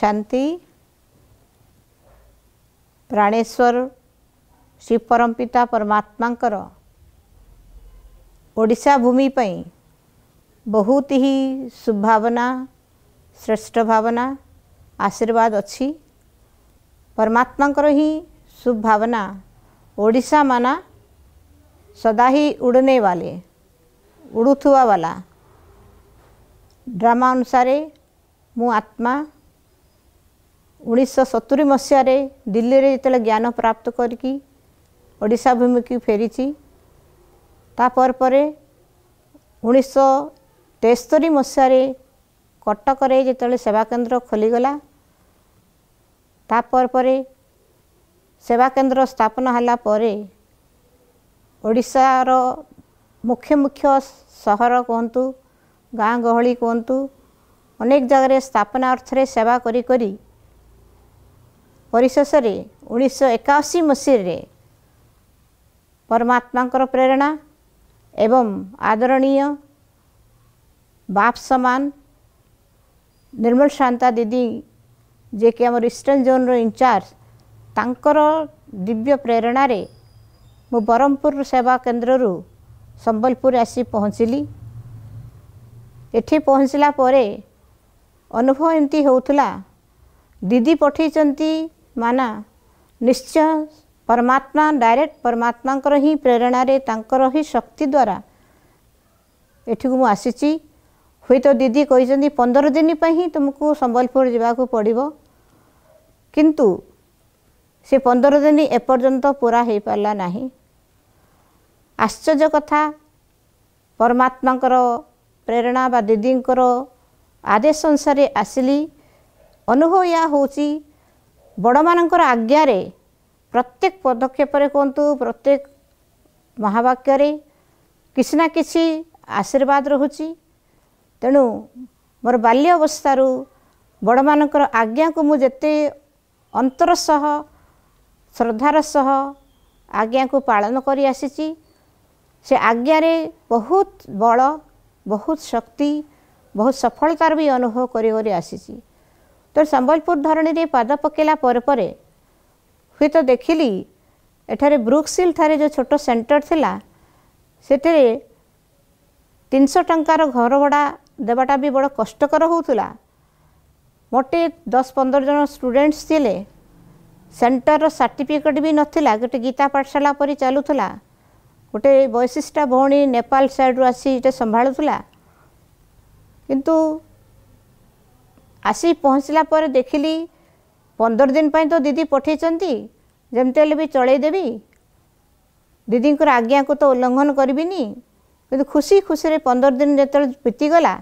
शांती प्राणेश्वर श्री परमपिता पई, बहुत ही सुभावना श्रेष्ठ भावना आशीर्वाद अशी परमात्मांकर ही सुभावना ओडिशा माना, सदा ही वाले, उडुथवा वाला ड्रामा मु आत्मा, ଉଣେଇଶହ ସତୁରି ମସିହାରେ ଦିଲ୍ଲୀରେ ଯେତେବେଳେ ଜ୍ଞାନ ପ୍ରାପ୍ତ କରିକି ଓଡ଼ିଶା ଭୂମିକୁ ଫେରିଛି ତାପରେ ପରେ ଉଣେଇଶହ ତେସ୍ତରି ମସିହାରେ କଟକରେ ଯେତେବେଳେ ସେବାକେନ୍ଦ୍ର ଖୋଲିଗଲା ତାପରେ ପରେ ସେବାକେନ୍ଦ୍ର ସ୍ଥାପନ ହେଲା ପରେ ଓଡ଼ିଶାର ମୁଖ୍ୟ ମୁଖ୍ୟ ସହର କୁହନ୍ତୁ ଗାଁ ଗହଳି କୁହନ୍ତୁ ଅନେକ ଜାଗାରେ ସ୍ଥାପନା ଅର୍ଥରେ ସେବା କରି କରି ପରିଶେଷରେ ଉଣେଇଶହ ଏକାଅଶୀ ମସିହାରେ ପରମାତ୍ମାଙ୍କର ପ୍ରେରଣା ଏବଂ ଆଦରଣୀୟ ବାପ ସମାନ ନିର୍ମଳ ଶାନ୍ତା ଦିଦି ଯିଏକି ଆମର ଇଷ୍ଟର୍ଣ୍ଣ ଜୋନ୍ର ଇନଚାର୍ଜ ତାଙ୍କର ଦିବ୍ୟ ପ୍ରେରଣାରେ ମୁଁ ବରହମପୁର ସେବା କେନ୍ଦ୍ରରୁ ସମ୍ବଲପୁର ଆସି ପହଞ୍ଚିଲି ଏଠି ପହଞ୍ଚିଲା ପରେ ଅନୁଭବ ଏମିତି ହେଉଥିଲା ଦିଦି ପଠାଇଛନ୍ତି ମାନା ନିଶ୍ଚୟ ପରମାତ୍ମା ଡାଇରେକ୍ଟ ପରମାତ୍ମାଙ୍କର ହିଁ ପ୍ରେରଣାରେ ତାଙ୍କର ହିଁ ଶକ୍ତି ଦ୍ୱାରା ଏଠିକୁ ମୁଁ ଆସିଛି ହୁଏତ ଦିଦି କହିଛନ୍ତି ପନ୍ଦର ଦିନ ପାଇଁ ହିଁ ତୁମକୁ ସମ୍ବଲପୁର ଯିବାକୁ ପଡ଼ିବ କିନ୍ତୁ ସେ ପନ୍ଦର ଦିନ ଏପର୍ଯ୍ୟନ୍ତ ପୁରା ହୋଇପାରିଲା ନାହିଁ ଆଶ୍ଚର୍ଯ୍ୟ କଥା ପରମାତ୍ମାଙ୍କର ପ୍ରେରଣା ବା ଦିଦିଙ୍କର ଆଦେଶ ଅନୁସାରେ ଆସିଲି ଅନୁଭବ ଏହା ହେଉଛି ବଡ଼ମାନଙ୍କର ଆଜ୍ଞାରେ ପ୍ରତ୍ୟେକ ପଦକ୍ଷେପରେ କୁହନ୍ତୁ ପ୍ରତ୍ୟେକ ମହାବାକ୍ୟରେ କିଛି ନା କିଛି ଆଶୀର୍ବାଦ ରହୁଛି ତେଣୁ ମୋର ବାଲ୍ୟ ଅବସ୍ଥାରୁ ବଡ଼ମାନଙ୍କର ଆଜ୍ଞାକୁ ମୁଁ ଯେତେ ଅନ୍ତର ସହ ଶ୍ରଦ୍ଧାର ସହ ଆଜ୍ଞାକୁ ପାଳନ କରିଆସିଛି ସେ ଆଜ୍ଞାରେ ବହୁତ ବଳ ବହୁତ ଶକ୍ତି ବହୁତ ସଫଳତାର ବି ଅନୁଭବ କରି ଆସିଛି ତ ସମ୍ବଲପୁର ଧରଣୀରେ ପାଦ ପକାଇଲା ପରେ ପରେ ହୁଏତ ଦେଖିଲି ଏଠାରେ ବ୍ରୁକ୍ସିଲ୍ ଠାରେ ଯେଉଁ ଛୋଟ ସେଣ୍ଟର ଥିଲା ସେଥିରେ ତିନିଶହ ଟଙ୍କାର ଘର ଭଡ଼ା ଦେବାଟା ବି ବଡ଼ କଷ୍ଟକର ହେଉଥିଲା ମୋଟେ ଦଶ ପନ୍ଦର ଜଣ ଷ୍ଟୁଡ଼େଣ୍ଟସ୍ ଥିଲେ ସେଣ୍ଟରର ସାର୍ଟିଫିକେଟ୍ ବି ନଥିଲା ଗୋଟେ ଗୀତା ପାଠଶାଳା ପରି ଚାଲୁଥିଲା ଗୋଟେ ବୈଶିଷ୍ଟା ଭଉଣୀ ନେପାଳ ସାଇଡ଼ରୁ ଆସି ଏଇଟା ସମ୍ଭାଳୁଥିଲା କିନ୍ତୁ ଆସି ପହଞ୍ଚିଲା ପରେ ଦେଖିଲି ପନ୍ଦର ଦିନ ପାଇଁ ତ ଦିଦି ପଠାଇଛନ୍ତି ଯେମିତି ହେଲେ ବି ଚଳାଇଦେବି ଦିଦିଙ୍କର ଆଜ୍ଞାକୁ ତ ଉଲ୍ଲଙ୍ଘନ କରିବିନି କିନ୍ତୁ ଖୁସି ଖୁସିରେ ପନ୍ଦର ଦିନ ଯେତେବେଳେ ବିତିଗଲା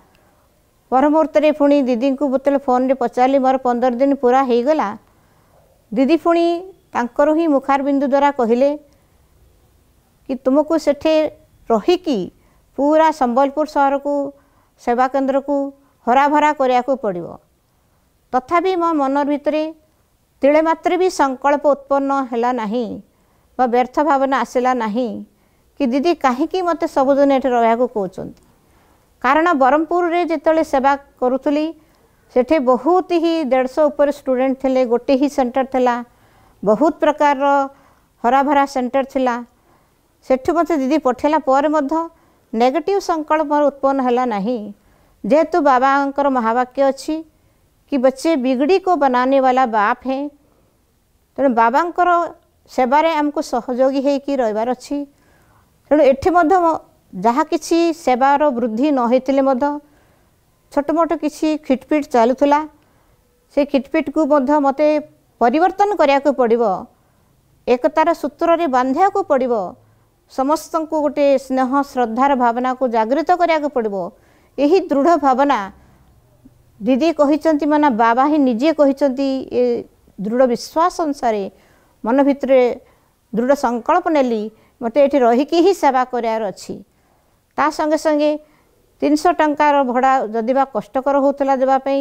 ପରମୁହୂର୍ତ୍ତରେ ପୁଣି ଦିଦିଙ୍କୁ ଯେତେବେଳେ ଫୋନ୍ରେ ପଚାରିଲି ମୋର ପନ୍ଦର ଦିନ ପୁରା ହୋଇଗଲା ଦିଦି ପୁଣି ତାଙ୍କର ହିଁ ମୁଖାରବିନ୍ଦୁ ଦ୍ୱାରା କହିଲେ କି ତୁମକୁ ସେଠି ରହିକି ପୁରା ସମ୍ବଲପୁର ସହରକୁ ସେବା କେନ୍ଦ୍ରକୁ ହରାଭରା କରିବାକୁ ପଡ଼ିବ ତଥାପି ମୋ ମନ ଭିତରେ ତିଳେ ମାତ୍ରେ ବି ସଂକଳ୍ପ ଉତ୍ପନ୍ନ ହେଲା ନାହିଁ ବା ବ୍ୟର୍ଥ ଭାବନା ଆସିଲା ନାହିଁ କି ଦିଦି କାହିଁକି ମୋତେ ସବୁଦିନ ଏଠି ରହିବାକୁ କହୁଛନ୍ତି କାରଣ ବ୍ରହ୍ମପୁରରେ ଯେତେବେଳେ ସେବା କରୁଥିଲି ସେଠି ବହୁତ ହିଁ ଦେଢ଼ଶହ ଉପରେ ଷ୍ଟୁଡ଼େଣ୍ଟ ଥିଲେ ଗୋଟିଏ ହିଁ ସେଣ୍ଟର ଥିଲା ବହୁତ ପ୍ରକାରର ହରାଭରା ସେଣ୍ଟର ଥିଲା ସେଠୁ ମୋତେ ଦିଦି ପଠାଇଲା ପରେ ମଧ୍ୟ ନେଗେଟିଭ୍ ସଂକଳ୍ପ ଉତ୍ପନ୍ନ ହେଲା ନାହିଁ ଯେହେତୁ ବାବାଙ୍କର ମହାବାକ୍ୟ ଅଛି କି ବଚେ ବିଗିଡ଼ି ବନାନେ ବାଲା ବାପ ହେଁ ତେଣୁ ବାବାଙ୍କର ସେବାରେ ଆମକୁ ସହଯୋଗୀ ହେଇକି ରହିବାର ଅଛି ତେଣୁ ଏଠି ମଧ୍ୟ ଯାହା କିଛି ସେବାର ବୃଦ୍ଧି ନ ହୋଇଥିଲେ ମଧ୍ୟ ଛୋଟ ମୋଟ କିଛି ଖିଟ୍ପିଟ୍ ଚାଲୁଥିଲା ସେ ଖିଟ୍ପିଟ୍କୁ ମଧ୍ୟ ମୋତେ ପରିବର୍ତ୍ତନ କରିବାକୁ ପଡ଼ିବ ଏକତାର ସୂତ୍ରରେ ବାନ୍ଧିବାକୁ ପଡ଼ିବ ସମସ୍ତଙ୍କୁ ଗୋଟିଏ ସ୍ନେହ ଶ୍ରଦ୍ଧାର ଭାବନାକୁ ଜାଗ୍ରତ କରିବାକୁ ପଡ଼ିବ ଏହି ଦୃଢ଼ ଭାବନା ଦିଦି କହିଛନ୍ତି ମାନେ ବାବା ହିଁ ନିଜେ କହିଛନ୍ତି ଏ ଦୃଢ଼ ବିଶ୍ୱାସ ଅନୁସାରେ ମନ ଭିତରେ ଦୃଢ଼ ସଂକଳ୍ପ ନେଲି ମୋତେ ଏଠି ରହିକି ହିଁ ସେବା କରିବାର ଅଛି ତା ସଙ୍ଗେ ସଙ୍ଗେ ତିନିଶହ ଟଙ୍କାର ଭଡ଼ା ଯଦି ବା କଷ୍ଟକର ହେଉଥିଲା ଦେବା ପାଇଁ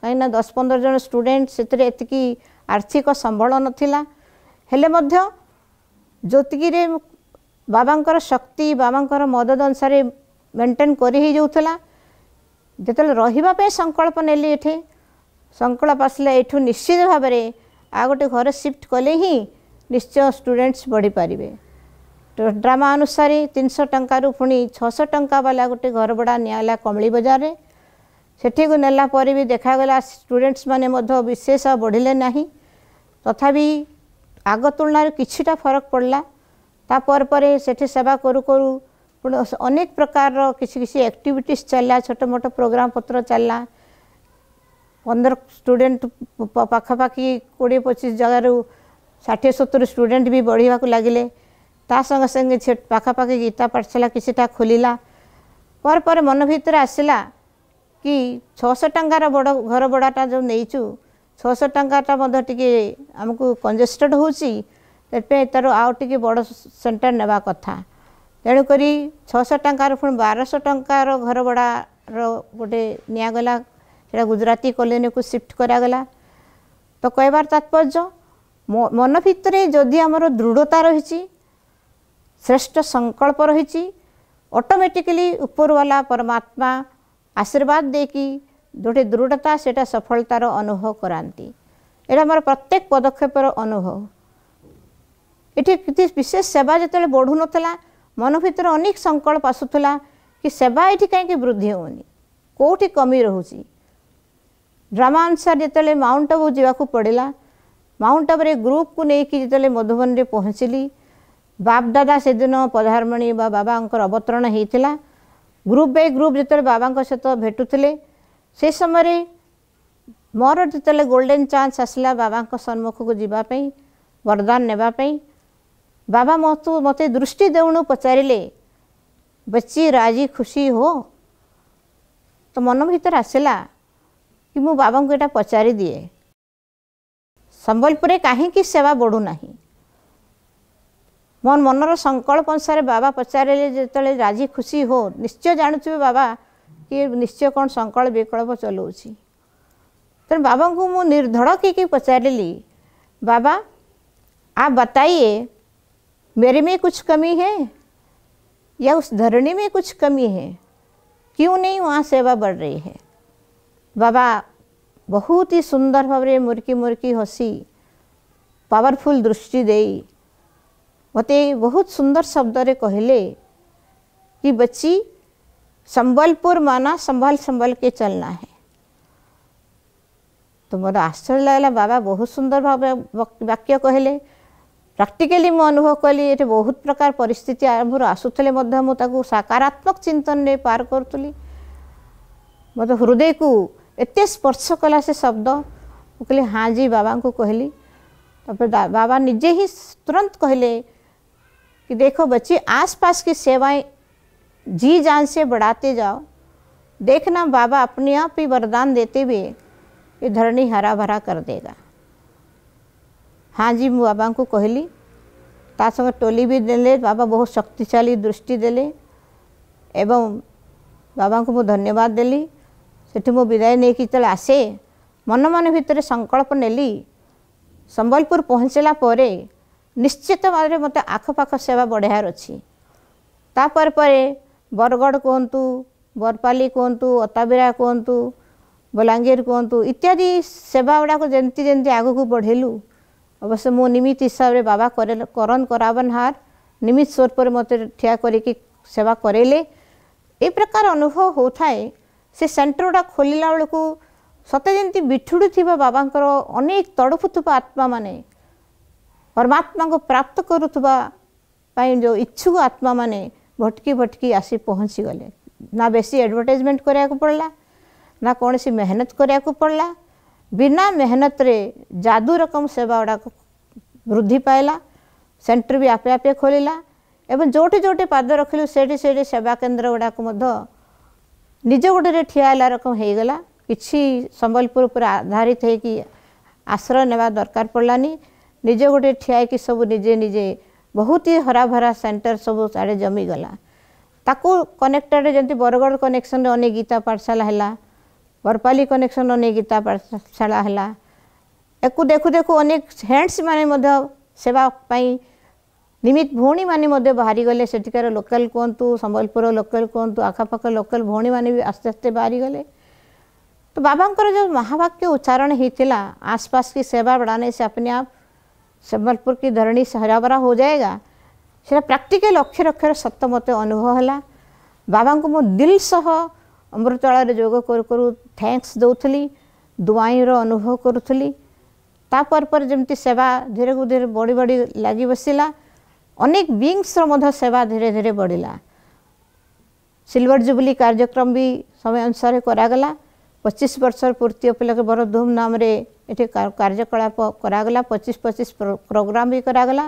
କାହିଁକିନା ଦଶ ପନ୍ଦର ଜଣ ଷ୍ଟୁଡ଼େଣ୍ଟ ସେଥିରେ ଏତିକି ଆର୍ଥିକ ସମ୍ବଳ ନଥିଲା ହେଲେ ମଧ୍ୟ ଯେତିକିରେ ବାବାଙ୍କର ଶକ୍ତି ବାବାଙ୍କର ମଦଦ ଅନୁସାରେ ମେଣ୍ଟେନ୍ କରି ହେଇଯାଉଥିଲା ଯେତେବେଳେ ରହିବା ପାଇଁ ସଂକଳ୍ପ ନେଲି ଏଠି ସଂକଳ୍ପ ଆସିଲେ ଏଇଠୁ ନିଶ୍ଚିତ ଭାବରେ ଆଉ ଗୋଟେ ଘରେ ସିଫ୍ଟ କଲେ ହିଁ ନିଶ୍ଚୟ ଷ୍ଟୁଡ଼େଣ୍ଟସ୍ ବଢ଼ିପାରିବେ ଡ୍ରାମା ଅନୁସାରେ ତିନିଶହ ଟଙ୍କାରୁ ପୁଣି ଛଅଶହ ଟଙ୍କା ବାଲା ଗୋଟେ ଘର ଭଡ଼ା ନିଆଗଲା କମଳି ବଜାରରେ ସେଠିକୁ ନେଲା ପରେ ବି ଦେଖାଗଲା ଷ୍ଟୁଡ଼େଣ୍ଟସ୍ମାନେ ମଧ୍ୟ ବିଶେଷ ବଢ଼ିଲେ ନାହିଁ ତଥାପି ଆଗ ତୁଳନାରେ କିଛିଟା ଫରକ ପଡ଼ିଲା ତା'ପରେ ପରେ ସେଠି ସେବା କରୁ କରୁ अनेक प्रकार किसी किसी एक्टिविटीज चलला छोट मोट प्रोग्राम पत्र चलला पंदर स्टूडेंट पखापाखि कोड़े पचीस जगार षाठी सतुर स्टूडेंट भी बढ़िया लगिले ता संगे संगे पखापाखि गीता पाठशाला किसीटा खोलला खोल पर मन भितर आसला कि छःश टार बड़ घर भड़ाटा जो नहीं चु छः टाटा टी आमको कंजेस्टेड हो तार आउ बड़ सेटर नवा कथा ତେଣୁକରି ଛଅଶହ ଟଙ୍କାରୁ ପୁଣି ବାରଶହ ଟଙ୍କାର ଘର ଭଡ଼ାର ଗୋଟେ ନିଆଗଲା ସେଇଟା ଗୁଜୁରାତି କଲୋନୀକୁ ସିଫ୍ଟ କରାଗଲା ତ କହିବାର ତାତ୍ପର୍ଯ୍ୟ ମନ ଭିତରେ ଯଦି ଆମର ଦୃଢ଼ତା ରହିଛି ଶ୍ରେଷ୍ଠ ସଂକଳ୍ପ ରହିଛି ଅଟୋମେଟିକାଲି ଉପରବାଲା ପରମାତ୍ମା ଆଶୀର୍ବାଦ ଦେଇକି ଯେଉଁଠି ଦୃଢ଼ତା ସେଇଟା ସଫଳତାର ଅନୁଭବ କରାନ୍ତି ଏଇଟା ଆମର ପ୍ରତ୍ୟେକ ପଦକ୍ଷେପର ଅନୁଭବ ଏଠି କିଛି ବିଶେଷ ସେବା ଯେତେବେଳେ ବଢ଼ୁନଥିଲା ମନ ଭିତରେ ଅନେକ ସଂକଳ୍ପ ଆସୁଥିଲା କି ସେବା ଏଇଠି କାହିଁକି ବୃଦ୍ଧି ହେଉନି କେଉଁଠି କମି ରହୁଛି ଡ୍ରାମା ଅନୁସାରେ ଯେତେବେଳେ ମାଉଣ୍ଟ ଆବୁ ଯିବାକୁ ପଡ଼ିଲା ମାଉଣ୍ଟ ଆବୁରେ ଗ୍ରୁପକୁ ନେଇକି ଯେତେବେଳେ ମଧୁବନରେ ପହଞ୍ଚିଲି ବାପ ଦାଦା ସେଦିନ ପଧାରମଣି ବା ବାବାଙ୍କର ଅବତରଣ ହୋଇଥିଲା ଗ୍ରୁପ ବାଇ ଗ୍ରୁପ୍ ଯେତେବେଳେ ବାବାଙ୍କ ସହିତ ଭେଟୁଥିଲେ ସେ ସମୟରେ ମୋର ଯେତେବେଳେ ଗୋଲ୍ଡେନ୍ ଚାନ୍ସ ଆସିଲା ବାବାଙ୍କ ସମ୍ମୁଖକୁ ଯିବା ପାଇଁ ବରଦାନ ନେବା ପାଇଁ ବାବା ମୋତେ ମୋତେ ଦୃଷ୍ଟି ଦେଉଣୁ ପଚାରିଲେ ବେଶି ରାଜି ଖୁସି ହୁଅ ତ ମନ ଭିତରେ ଆସିଲା କି ମୁଁ ବାବାଙ୍କୁ ଏଇଟା ପଚାରିଦିଏ ସମ୍ବଲପୁରରେ କାହିଁକି ସେବା ବଢ଼ୁନାହିଁ ମୋ ମନର ସଂକଳ୍ପ ଅନୁସାରେ ବାବା ପଚାରିଲେ ଯେତେବେଳେ ରାଜି ଖୁସି ହୁଅ ନିଶ୍ଚୟ ଜାଣୁଥିବେ ବାବା କି ନିଶ୍ଚୟ କ'ଣ ସଂକଳ୍ପ ବିକଳ୍ପ ଚଲାଉଛି ତେଣୁ ବାବାଙ୍କୁ ମୁଁ ନିର୍ଦ୍ଧଡ଼କ ହେଇକି ପଚାରିଲି ବାବା ଆ ବତାଇଏ मेरे में कुछ कमी है या उस धरणी में कुछ कमी है क्यों नहीं वहाँ सेवा बढ़ रही है बाबा बहुत ही सुंदर भाव भवरे मुर्की मुर्की हसी पावरफुल दृष्टि दे मत बहुत सुंदर शब्द रे कहले कि बच्ची संबलपुर माना संभल संभल के चलना है तो मत आश्चर्य लगला बाबा बहुत सुंदर भाव वाक्य कहले प्राक्टिकाली मुझ कली ये बहुत प्रकार पिस्थित आरंभ आसुले मुझे सकारात्मक चिंतन ने पार करी मत हृदय को एत स्पर्श कला से शब्द कहली हाँ जी बाबा को कहली बाबा निजे ही तुरंत कहले कि देखो बच्ची आस पास की सेवाएं जी जान से बढ़ाते जाओ देखना बाबा अपने आप ही वरदान देते हुए ये धरणी हरा भरा कर देगा ହଁ ଜି ମୁଁ ବାବାଙ୍କୁ କହିଲି ତା ସଙ୍ଗେ ଟୋଲି ବି ଦେଲେ ବାବା ବହୁତ ଶକ୍ତିଶାଳୀ ଦୃଷ୍ଟି ଦେଲେ ଏବଂ ବାବାଙ୍କୁ ମୁଁ ଧନ୍ୟବାଦ ଦେଲି ସେଠି ମୁଁ ବିଦାୟ ନେଇକି ଯେତେବେଳେ ଆସେ ମନ ମନ ଭିତରେ ସଂକଳ୍ପ ନେଲି ସମ୍ବଲପୁର ପହଞ୍ଚିଲା ପରେ ନିଶ୍ଚିତ ଭାବରେ ମୋତେ ଆଖପାଖ ସେବା ବଢ଼ାଇବାର ଅଛି ତାପରେ ପରେ ବରଗଡ଼ କୁହନ୍ତୁ ବରପାଲି କୁହନ୍ତୁ ଅତାବିରା କୁହନ୍ତୁ ବଲାଙ୍ଗୀର କୁହନ୍ତୁ ଇତ୍ୟାଦି ସେବା ଗୁଡ଼ାକ ଯେମିତି ଯେମିତି ଆଗକୁ ବଢ଼େଇଲୁ ଅବଶ୍ୟ ମୁଁ ନିମିତ୍ତ ହିସାବରେ ବାବା କରନ କରାବନ ହାର ନିମିତ୍ତ ସ୍ୱରୂପରେ ମୋତେ ଠିଆ କରିକି ସେବା କରେଇଲେ ଏ ପ୍ରକାର ଅନୁଭବ ହେଉଥାଏ ସେ ସେଣ୍ଟରଟା ଖୋଲିଲା ବେଳକୁ ସତେ ଯେମିତି ବିଛୁଡ଼ୁଥିବା ବାବାଙ୍କର ଅନେକ ତଡ଼ଫୁଥିବା ଆତ୍ମାମାନେ ପରମାତ୍ମାଙ୍କୁ ପ୍ରାପ୍ତ କରୁଥିବା ପାଇଁ ଯେଉଁ ଇଚ୍ଛୁକ ଆତ୍ମାମାନେ ଭଟକି ଭଟକି ଆସି ପହଞ୍ଚିଗଲେ ନା ବେଶୀ ଆଡ଼ଭର୍ଟାଇଜମେଣ୍ଟ କରିବାକୁ ପଡ଼ିଲା ନା କୌଣସି ମେହନତ କରିବାକୁ ପଡ଼ିଲା ବିନା ମେହନତରେ ଯାଦୁ ରକମ ସେବା ଗୁଡ଼ାକ ବୃଦ୍ଧି ପାଇଲା ସେଣ୍ଟର ବି ଆପେ ଆପେ ଖୋଲିଲା ଏବଂ ଯେଉଁଠି ଯେଉଁଠି ପାଦ ରଖିଲୁ ସେଇଠି ସେଇଠି ସେବା କେନ୍ଦ୍ର ଗୁଡ଼ାକ ମଧ୍ୟ ନିଜ ଗୋଡ଼ରେ ଠିଆ ହେଲା ରକମ ହେଇଗଲା କିଛି ସମ୍ବଲପୁର ଉପରେ ଆଧାରିତ ହେଇକି ଆଶ୍ରୟ ନେବା ଦରକାର ପଡ଼ିଲାନି ନିଜ ଗୋଟେ ଠିଆ ହେଇକି ସବୁ ନିଜେ ନିଜେ ବହୁତ ହି ହରାଭରା ସେଣ୍ଟର ସବୁ ଆଡ଼େ ଜମିଗଲା ତାକୁ କନେକ୍ଟେଡ଼୍ ଯେମିତି ବରଗଡ଼ କନେକ୍ସନରେ ଅନେକ ଗୀତା ପାଠଶାଳା ହେଲା बरपाली कनेक्शन नहीं पाठशाला है एक देखु देखु अनेक हेडस मैंने सेवापाई निमित भी मानी बाहरी गले सेठिकार लोकाल कहतु सम्बलपुर लोकाल कहतु आखापाख लोकाल भी भी आस्ते आस्ते बाहरी गले तो बाबा जो महावाक्य उच्चारण होता आसपास की सेवा बढ़ाने से अपने आप सम्बलपुर की धरणी से हराभरा हो जाएगा सर प्राक्टिकल अक्षर अक्षर सत्य मत अनुभव है बाबा को मो दिल सह ଅମୃତାଳରେ ଯୋଗ କରୁ କରୁ ଥ୍ୟାଙ୍କସ୍ ଦେଉଥିଲି ଦୁଆଇଁର ଅନୁଭବ କରୁଥିଲି ତାପରେ ପରେ ଯେମିତି ସେବା ଧୀରେ ଧୀରେ ବଢ଼ି ବଢ଼ି ଲାଗି ବସିଲା ଅନେକ ବିଙ୍ଗସ୍ର ମଧ୍ୟ ସେବା ଧୀରେ ଧୀରେ ବଢ଼ିଲା ସିଲଭର ଜୁବଲି କାର୍ଯ୍ୟକ୍ରମ ବି ସମୟ ଅନୁସାରେ କରାଗଲା ପଚିଶ ବର୍ଷର ପୂର୍ତ୍ତି ଉପଲକ୍ଷେ ବଡ଼ ଧୁମ୍ଧାମ୍ରେ ଏଠି କାର୍ଯ୍ୟକଳାପ କରାଗଲା ପଚିଶ ପଚିଶ ପ୍ରୋଗ୍ରାମ୍ ବି କରାଗଲା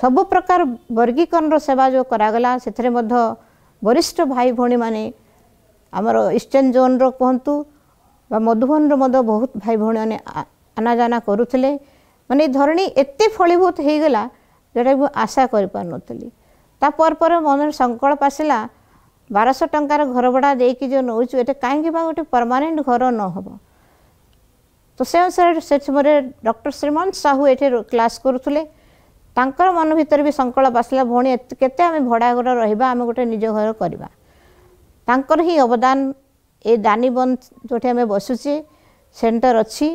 ସବୁ ପ୍ରକାର ବର୍ଗୀକରଣର ସେବା ଯେଉଁ କରାଗଲା ସେଥିରେ ମଧ୍ୟ ବରିଷ୍ଠ ଭାଇ ଭଉଣୀମାନେ ଆମର ଇଷ୍ଟର୍ଣ୍ଣ ଜୋନ୍ର କୁହନ୍ତୁ ବା ମଧୁବନର ମଧ୍ୟ ବହୁତ ଭାଇ ଭଉଣୀମାନେ ଆନାଜାନା କରୁଥିଲେ ମାନେ ଏ ଧରଣୀ ଏତେ ଫଳୀଭୂତ ହେଇଗଲା ଯେଉଁଟାକି ମୁଁ ଆଶା କରିପାରୁନଥିଲି ତା ପରେ ପରେ ମନରେ ସଂକଳ୍ପ ଆସିଲା ବାରଶହ ଟଙ୍କାର ଘର ଭଡ଼ା ଦେଇକି ଯେଉଁ ନେଉଛୁ ଏଇଟା କାହିଁକି ବା ଗୋଟେ ପରମାନେଣ୍ଟ ଘର ନ ହେବ ତ ସେ ଅନୁସାରେ ସେ ସମୟରେ ଡକ୍ଟର ଶ୍ରୀମନ୍ତ ସାହୁ ଏଠି କ୍ଲାସ୍ କରୁଥିଲେ ତାଙ୍କର ମନ ଭିତରେ ବି ସଂକଳ୍ପ ଆସିଲା ଭଉଣୀ କେତେ ଆମେ ଭଡ଼ା ଘର ରହିବା ଆମେ ଗୋଟେ ନିଜ ଘର କରିବା ତାଙ୍କର ହିଁ ଅବଦାନ ଏ ଦାନିବନ୍ଧ ଯେଉଁଠି ଆମେ ବସୁଛେ ସେଣ୍ଟର ଅଛି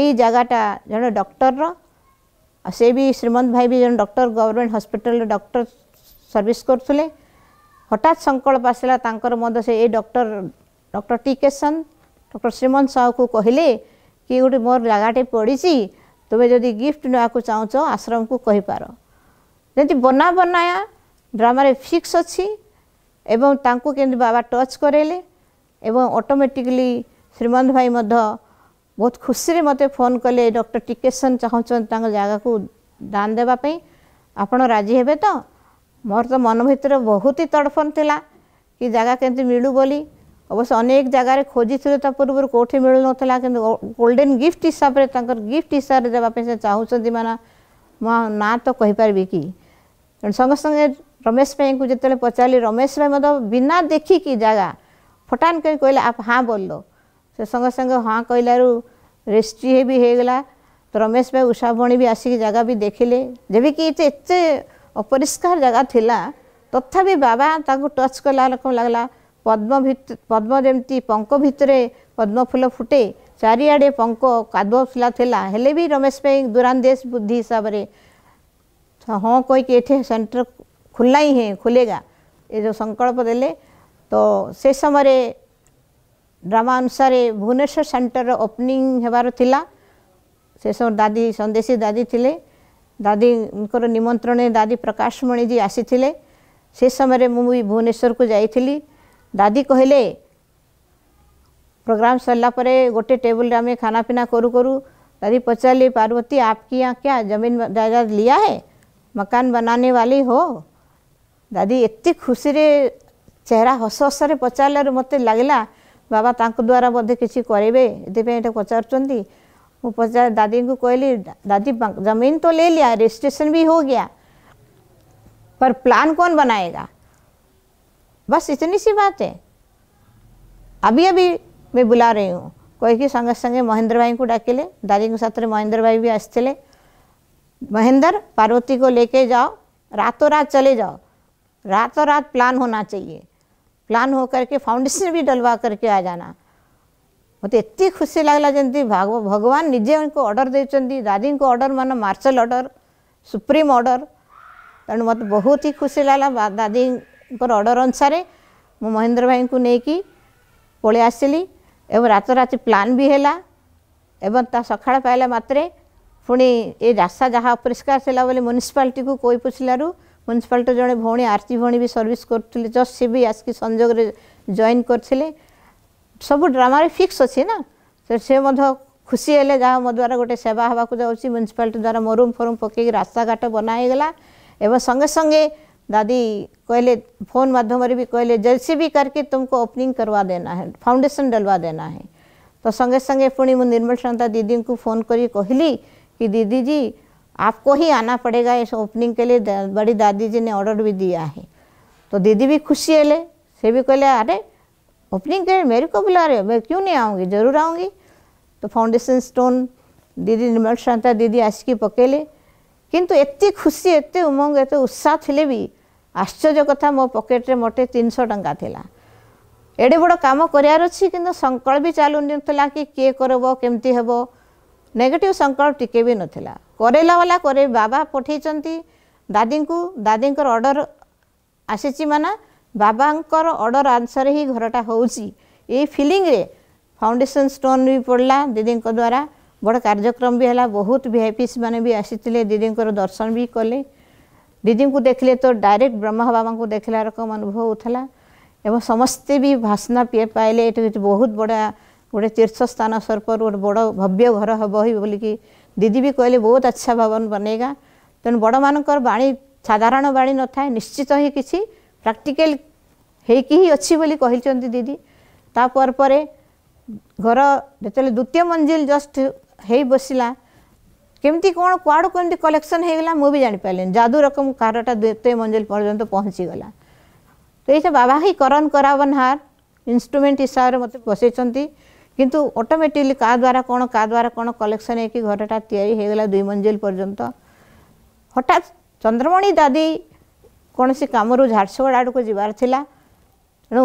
ଏଇ ଜାଗାଟା ଜଣେ ଡକ୍ଟରର ଆଉ ସେ ବି ଶ୍ରୀମନ୍ତ ଭାଇ ବି ଜଣେ ଡକ୍ଟର ଗଭର୍ଣ୍ଣମେଣ୍ଟ ହସ୍ପିଟାଲରେ ଡକ୍ଟର ସର୍ଭିସ୍ କରୁଥିଲେ ହଠାତ୍ ସଂକଳ୍ପ ଆସିଲା ତାଙ୍କର ମଧ୍ୟ ସେ ଏ ଡକ୍ଟର ଡକ୍ଟର ଟି କେଶନ ଡକ୍ଟର ଶ୍ରୀମନ୍ତ ସାହୁକୁ କହିଲେ କି ଗୋଟେ ମୋର ଜାଗାଟେ ପଡ଼ିଛି ତୁମେ ଯଦି ଗିଫ୍ଟ ନେବାକୁ ଚାହୁଁଛ ଆଶ୍ରମକୁ କହିପାର ଯେମିତି ବନା ବନାୟା ଡ୍ରାମାରେ ଫିକ୍ସ ଅଛି এবং তাঁকু কেমতি বাবা টচ করাইলে এবং অটোমেটিকলি শ্রীমন্ত ভাই মধ্য ବହୁତ ଖୁସିରେ ମୋତେ ଫୋନ୍ କଲେ ଡକ୍ଟର ଟିକେସନ୍ ଚାହୁଁଛନ୍ତି ତାଙ୍କ ଜାଗାକୁ ଦାନ ଦେବା ପାଇଁ ଆପଣ ରାଜି ହେବେ ତ ମୋର ତ ମନ ଭିତରେ ବହୁତ ହି ତଡ଼ଫନ ଥିଲା କି ଜାଗା କେମିତି ମିଳୁ ବୋଲି ଅବଶ୍ୟ ଅନେକ ଜାଗାରେ ଖୋଜିଥିଲୁ ତା ପୂର୍ବରୁ କେଉଁଠି ମିଳୁନଥିଲା କିନ୍ତୁ ଗୋଲ୍ଡେନ୍ ଗିଫ୍ଟ ହିସାବରେ ତାଙ୍କର ଗିଫ୍ଟ ହିସାବରେ ଦେବା ପାଇଁ ସେ ଚାହୁଁଛନ୍ତି ମାନେ ମୋ ନାଁ ତ କହିପାରିବି କି ତେଣୁ ସଙ୍ଗେ ସଙ୍ଗେ रमेश भाई को जिते पचारे रमेश भाई मत बिना देखिक जगह फटान कर हाँ बोल से संगे संगे हाँ कहलु रेस्ट्री भी होगा तो रमेश भाई उषा भणी भी आसिक जगह भी देखिले जब कि अपरिष्कार जगह थी तथापि तो बाबा टच कला रकम लगला पद्म पद्म जमी पंक भितरे पद्म फूल फुटे चारिड़े पंक काद फुला थिला, हेले भी रमेश भाई दूरांदेश बुद्धि हिसाब से हाँ कहीकि सेंटर खुला ही है खुलेगा ये जो संकल्प दे तो से समय ड्रामा अनुसार भुवनेश्वर सेंटर ओपनिंग होबार से समय दादी संदेशी दादी थे दादी निमंत्रण दादी प्रकाशमणि जी आसी से समय मुझे भुवनेश्वर को जा दादी कहले प्रोग्राम सरलापर गोटे टेबुल आम खाना पीना करू करू दादी पचारे पार्वती आपकी यहाँ क्या जमीन जायदाद लिया है मकान बनाने वाली हो दादी एत खुशी रे चेहरा हस हस पचार मत लगला बाबा तांको द्वारा बोधे किसी करेंगे इंपाई पचार दादी को कहली दादी जमीन तो ले लिया रजिस्ट्रेशन भी हो गया पर प्लान कौन बनाएगा बस इतनी सी बात है अभी अभी मैं बुला रही हूँ कहीकि संगे संगे महेंद्र भाई को डाकिले दादी के साथ महेंद्र भाई भी आसते महेंद्र पार्वती को लेके जाओ रातों रात चले जाओ रातों रात प्लान होना चाहिए प्लान हो करके फाउंडेशन बी डलवा करके आ जाना ମୋତେ ଏତେ ଖୁସି ଲାଗିଲା ଯେମିତି ଭଗବାନ ନିଜେଙ୍କୁ ଅର୍ଡ଼ର ଦେଇଛନ୍ତି ଦାଦିଙ୍କୁ ଅର୍ଡ଼ର ମାନେ ମାର୍ଶାଲ ଅର୍ଡ଼ର ସୁପ୍ରିମ୍ ଅର୍ଡ଼ର ତେଣୁ ମୋତେ ବହୁତ ହି ଖୁସି ଲାଗିଲା ଦାଦିଙ୍କର ଅର୍ଡ଼ର ଅନୁସାରେ ମୁଁ ମହେନ୍ଦ୍ର ଭାଇଙ୍କୁ ନେଇକି ପଳେଇ ଆସିଲି ଏବଂ ରାତାରାତି ପ୍ଲାନ୍ ବି ହେଲା ଏବଂ ତା ସକାଳ ପାଇଲା ମାତ୍ରେ ପୁଣି ଏ ରାସ୍ତା ଯାହା ଅପରିଷ୍କାର ଥିଲା ବୋଲି ମ୍ୟୁନିସିପାଲିଟିକୁ କହି ପୋଷିଲାରୁ म्यूनिशिपाल जो भी आरती सी भी सर्विस करुले जस्ट सी भी आसिक संजोग जॉन करते सब ड्रामा फिक्स अच्छे ना से खुशी हेले जहाँ मो द्वारा गोटे सेवा हाँ जाऊँगी म्यूनिशिपाल द्वारा मरूम फरूम फोरूम रास्ता घाट बनाईगला एवं संगे संगे दादी कहले फोन माध्यम भी कहले जैसे भी करके तुमको ओपनिंग करवा देना है फाउंडेशन डलवा देना है तो संगे संगे पुणी मुझे निर्मल शांता दीदी को फोन करी कहली कि दीदी जी आपको ही आना पड़ेगा इस ओपनिंग के लिए दा, बड़ी दादी जी ने ऑर्डर भी दिया है तो दीदी भी खुशी है ले से भी कहले अरे ओपनिंग के मेरे को बुला रहे हो मैं क्यों नहीं आऊँगी जरूर आऊँगी तो फाउंडेशन स्टोन दीदी निर्मल शांता दीदी की पकेले କିନ୍ତୁ खुशी ଖୁସି उमंग ଉମଙ୍ଗ उत्साह ଉତ୍ସାହ ଥିଲେ ବି ଆଶ୍ଚର୍ଯ୍ୟ କଥା ମୋ ପକେଟରେ ମୋଟେ ତିନିଶହ ଟଙ୍କା ଥିଲା ଏଡ଼େ ବଡ଼ କାମ କରିବାର ଅଛି କିନ୍ତୁ संकल्प भी चलू ना कि किए करमती ହେବ ନେଗେଟିଭ୍ ସଂକଳ୍ପ ଟିକେ ବି ନଥିଲା କରେଇଲାବାଲା କରେ ବାବା ପଠାଇଛନ୍ତି ଦାଦିଙ୍କୁ ଦାଦିଙ୍କର ଅର୍ଡ଼ର ଆସିଛି ମାନେ ବାବାଙ୍କର ଅର୍ଡ଼ର ଆନ୍ସର ହିଁ ଘରଟା ହେଉଛି ଏଇ ଫିଲିଙ୍ଗରେ ଫାଉଣ୍ଡେସନ ଷ୍ଟୋନ୍ ବି ପଡ଼ିଲା ଦିଦିଙ୍କ ଦ୍ୱାରା ବଡ଼ କାର୍ଯ୍ୟକ୍ରମ ବି ହେଲା ବହୁତ ଭି ଆଇ ପି ସି ମାନେ ବି ଆସିଥିଲେ ଦିଦିଙ୍କର ଦର୍ଶନ ବି କଲେ ଦିଦିଙ୍କୁ ଦେଖିଲେ ତ ଡାଇରେକ୍ଟ ବ୍ରହ୍ମା ବାବାଙ୍କୁ ଦେଖିଲା ରକମ ଅନୁଭବ ହେଉଥିଲା ଏବଂ ସମସ୍ତେ ବି ଭାସନା ପିଏ ପାଇଲେ ଏଠି ବହୁତ ବଡ଼ गोटे तीर्थस्थान स्वरूप गोटे बड़ भव्य घर हम ही बोलिकी दीदी भी कहले बहुत अच्छा भवन बनेगा तेणु बड़ मान बाणी साधारण बाणी न थाए निश्चित ही किसी प्राक्टिकल ହେଇକି ହିଁ ଅଛି ବୋଲି କହିଛନ୍ତି ଦିଦି ତା ପରେ ପରେ ଘର ଯେତେବେଳେ ଦ୍ୱିତୀୟ ମଞ୍ଜିଲ ଜଷ୍ଟ ହେଇ ବସିଲା କେମିତି କ'ଣ କୁଆଡ଼ୁ କେମିତି କଲେକ୍ସନ୍ ହେଇଗଲା ମୁଁ ବି ଜାଣିପାରିଲିନି ଯାଦୁ ରକମ କାରଟା ଦ୍ୱିତୀୟ ମଞ୍ଜିଲ ପର୍ଯ୍ୟନ୍ତ ପହଞ୍ଚିଗଲା ତ ଏଇଟା ବାବା ହିଁ କରନ୍ କରାବନ ହାର ଇନ୍ଷ୍ଟ୍ରୁମେଣ୍ଟ ହିସାବରେ ମୋତେ ବସେଇଛନ୍ତି କିନ୍ତୁ ଅଟୋମେଟିକଲି କାହା ଦ୍ୱାରା କ'ଣ କାହା ଦ୍ୱାରା କ'ଣ କଲେକ୍ସନ୍ ହେଇକି ଘରଟା ତିଆରି ହେଇଗଲା ଦୁଇ ମଞ୍ଜିଲ ପର୍ଯ୍ୟନ୍ତ ହଠାତ୍ ଚନ୍ଦ୍ରମଣି ଦାଦି କୌଣସି କାମରୁ ଝାରସୁଗୁଡ଼ା ଆଡ଼କୁ ଯିବାର ଥିଲା ତେଣୁ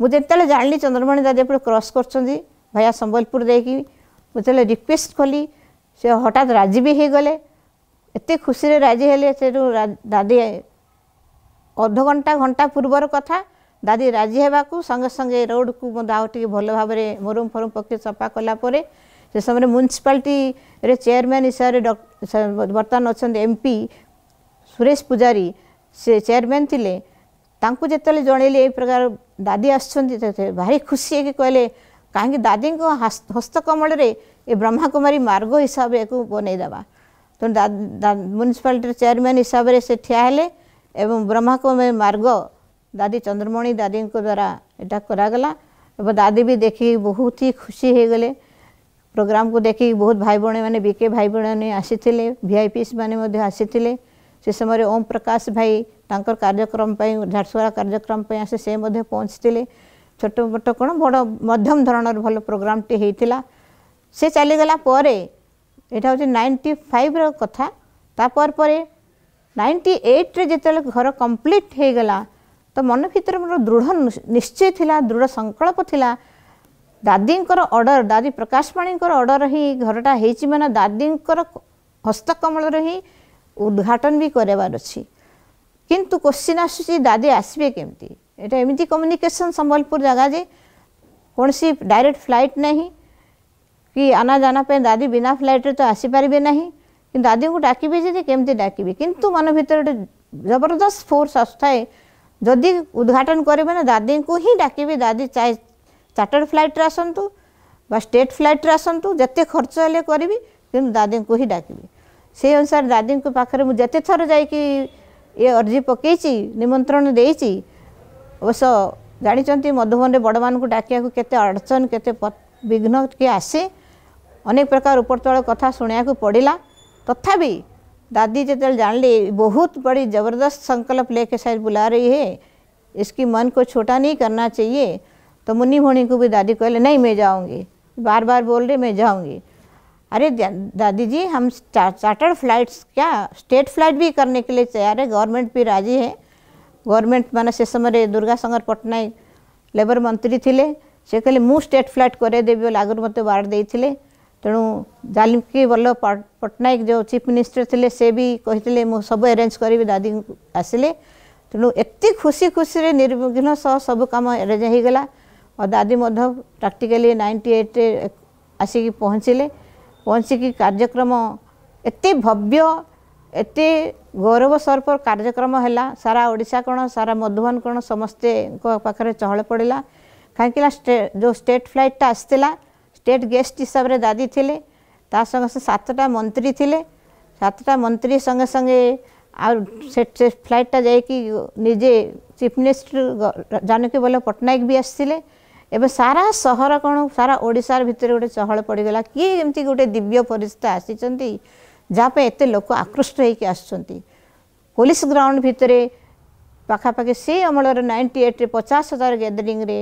ମୁଁ ଯେତେବେଳେ ଜାଣିଲି ଚନ୍ଦ୍ରମଣି ଦାଦି ଏପଟେ କ୍ରସ୍ କରୁଛନ୍ତି ଭୟା ସମ୍ବଲପୁର ଦେଇକି ମୁଁ ଯେତେବେଳେ ରିକ୍ୱେଷ୍ଟ କଲି ସେ ହଠାତ୍ ରାଜି ବି ହେଇଗଲେ ଏତେ ଖୁସିରେ ରାଜି ହେଲେ ସେଠୁ ଦାଦି ଅଧଘଣ୍ଟା ଘଣ୍ଟା ପୂର୍ବର କଥା ଦାଦି ରାଜି ହେବାକୁ ସଙ୍ଗେ ସଙ୍ଗେ ରୋଡ଼କୁ ମଧ୍ୟ ଆଉ ଟିକେ ଭଲ ଭାବରେ ମରୁମ୍ ଫରୁମ ପକ୍ଷୀ ସଫା କଲା ପରେ ସେ ସମୟରେ ମ୍ୟୁନିସିପାଲିଟିରେ ଚେୟାରମ୍ୟାନ୍ ହିସାବରେ ବର୍ତ୍ତମାନ ଅଛନ୍ତି ଏମ୍ ପି ସୁରେଶ ପୂଜାରୀ ସେ ଚେୟାରମ୍ୟାନ୍ ଥିଲେ ତାଙ୍କୁ ଯେତେବେଳେ ଜଣେଇଲେ ଏଇ ପ୍ରକାର ଦାଦି ଆସୁଛନ୍ତି ଭାରି ଖୁସି ହେଇକି କହିଲେ କାହିଁକି ଦାଦିଙ୍କ ହସ୍ତକମଳରେ ଏ ବ୍ରହ୍ମାକୁମାରୀ ମାର୍ଗ ହିସାବରେ ଏହାକୁ ବନେଇଦେବା ତେଣୁ ମ୍ୟୁନିସିପାଲିଟିର ଚେୟାରମ୍ୟାନ୍ ହିସାବରେ ସେ ଠିଆ ହେଲେ ଏବଂ ବ୍ରହ୍ମାକୁମାରୀ ମାର୍ଗ दादी चंद्रमणि दादी को द्वारा यहाँ करागला दादी भी देख बहुत ही खुशी हो गले प्रोग्राम को देख बहुत भाई भाई मैंने बीके भाई भाई आसी भिआईपीस मैंने आसी समय ओम प्रकाश भाई तर कार्यक्रम झारसुगुड़ा कार्यक्रम से पहुँचे छोट मोट कौन बड़ मध्यम धरण भल प्रोग्राम होता से चलीगला यहाँ हूँ नाइंटी फाइव रहा तापर पर नाइंटी एट्रे जो घर कम्प्लीट हो ତ ମନ ଭିତରେ ମୋର ଦୃଢ଼ ନିଶ୍ଚୟ ଥିଲା ଦୃଢ଼ ସଂକଳ୍ପ ଥିଲା ଦାଦିଙ୍କର ଅର୍ଡ଼ର ଦାଦି ପ୍ରକାଶ ପାଣିଙ୍କର ଅର୍ଡ଼ର ହିଁ ଘରଟା ହେଇଛି ମାନେ ଦାଦିଙ୍କର ହସ୍ତକମଳରେ ହିଁ ଉଦ୍ଘାଟନ ବି କରାଇବାର ଅଛି କିନ୍ତୁ କୋଶ୍ଚିନ୍ ଆସୁଛି ଦାଦି ଆସିବେ କେମିତି ଏଇଟା ଏମିତି କମ୍ୟୁନିକେସନ୍ ସମ୍ବଲପୁର ଜାଗା ଯେ କୌଣସି ଡାଇରେକ୍ଟ ଫ୍ଲାଇଟ୍ ନାହିଁ କି ଆନାଜାନା ପାଇଁ ଦାଦି ବିନା ଫ୍ଲାଇଟ୍ରେ ତ ଆସିପାରିବେ ନାହିଁ କିନ୍ତୁ ଦାଦିଙ୍କୁ ଡାକିବେ ଯେ କେମିତି ଡାକିବେ କିନ୍ତୁ ମନ ଭିତରେ ଗୋଟେ ଜବରଦସ୍ତ ଫୋର୍ସ ଆସୁଥାଏ ଯଦି ଉଦ୍ଘାଟନ କରିବେ ନା ଦାଦିଙ୍କୁ ହିଁ ଡାକିବି ଦାଦି ଚାହେ ଚାର୍ଟର୍ଡ଼ ଫ୍ଲାଇଟ୍ରେ ଆସନ୍ତୁ ବା ଷ୍ଟେଟ୍ ଫ୍ଲାଇଟ୍ରେ ଆସନ୍ତୁ ଯେତେ ଖର୍ଚ୍ଚ ହେଲେ କରିବି କିନ୍ତୁ ଦାଦିଙ୍କୁ ହିଁ ଡାକିବି ସେହି ଅନୁସାରେ ଦାଦିଙ୍କ ପାଖରେ ମୁଁ ଯେତେ ଥର ଯାଇକି ଇଏ ଅର୍ଜି ପକାଇଛି ନିମନ୍ତ୍ରଣ ଦେଇଛି ଅବଶ୍ୟ ଜାଣିଛନ୍ତି ମଧୁବନରେ ବଡ଼ମାନଙ୍କୁ ଡାକିବାକୁ କେତେ ଅଡ଼ଚନ କେତେ ବିଘ୍ନ କିଏ ଆସେ ଅନେକ ପ୍ରକାର ଉପରତଳ କଥା ଶୁଣିବାକୁ ପଡ଼ିଲା ତଥାପି दादी जो जान ली बहुत बड़ी ज़बरदस्त संकल्प लेके शायद बुला रही है इसकी मन को छोटा नहीं करना चाहिए तो मुन्नी होनी को भी दादी कहले नहीं मैं जाऊँगी बार बार बोल रही मैं जाऊँगी अरे दादी जी हम चार्टर्ड फ्लाइट्स क्या स्टेट फ्लाइट भी करने के लिए तैयार है गवर्नमेंट भी राजी है गवर्नमेंट मैंने से समय दुर्गा शंकर पट्टनायक लेबर मंत्री थे से कहे मु स्टेट फ्लाइट करदेवी बोले आगुरी मत बार दे ତେଣୁ ଜାଲିମକି ଭଲ ପଟ୍ଟନାୟକ ଯେଉଁ ଚିଫ୍ ମିନିଷ୍ଟର ଥିଲେ ସେ ବି କହିଥିଲେ ମୁଁ ସବୁ ଆରେଞ୍ଜ କରିବି ଦାଦୀଙ୍କୁ ଆସିଲେ ତେଣୁ ଏତେ ଖୁସି ଖୁସିରେ ନିର୍ବିଘ୍ନ ସହ ସବୁ କାମ ଆରେଞ୍ଜ ହୋଇଗଲା ଆଉ ଦାଦୀ ମଧ୍ୟ ପ୍ରାକ୍ଟିକାଲି ନାଇଣ୍ଟି ଏଇଟ୍ରେ ଆସିକି ପହଞ୍ଚିଲେ ପହଞ୍ଚିକି କାର୍ଯ୍ୟକ୍ରମ ଏତେ ଭବ୍ୟ ଏତେ ଗୌରବ ସ୍ୱରୂପ କାର୍ଯ୍ୟକ୍ରମ ହେଲା ସାରା ଓଡ଼ିଶା କ'ଣ ସାରା ମଧୁବନ କ'ଣ ସମସ୍ତଙ୍କ ପାଖରେ ଚହଳ ପଡ଼ିଲା କାହିଁକିନା ଯେଉଁ ଷ୍ଟେଟ୍ ଫ୍ଲାଇଟ୍ଟା ଆସିଥିଲା ଷ୍ଟେଟ୍ ଗେଷ୍ଟ ହିସାବରେ ଦାଦି ଥିଲେ ତା ସଙ୍ଗେ ସେ ସାତଟା ମନ୍ତ୍ରୀ ଥିଲେ ସାତଟା ମନ୍ତ୍ରୀ ସଙ୍ଗେ ସଙ୍ଗେ ଆଉ ସେ ଫ୍ଲାଇଟ୍ଟା ଯାଇକି ନିଜେ ଚିଫ୍ ମିନିଷ୍ଟର ଜାନକୀ ବଲ୍ଲଭ ପଟ୍ଟନାୟକ ବି ଆସିଥିଲେ ଏବେ ସାରା ସହର କ'ଣ ସାରା ଓଡ଼ିଶାର ଭିତରେ ଗୋଟେ ଚହଳ ପଡ଼ିଗଲା କିଏ ଏମିତି ଗୋଟେ ଦିବ୍ୟ ପରିସ୍ଥିତି ଆସିଛନ୍ତି ଯାହା ପାଇଁ ଏତେ ଲୋକ ଆକୃଷ୍ଟ ହୋଇକି ଆସୁଛନ୍ତି ପୋଲିସ ଗ୍ରାଉଣ୍ଡ ଭିତରେ ପାଖାପାଖି ସେ ଅମଳର ନାଇଣ୍ଟି ଏଇଟ୍ରେ ପଚାଶ ହଜାର ଗ୍ୟାଦରିଂରେ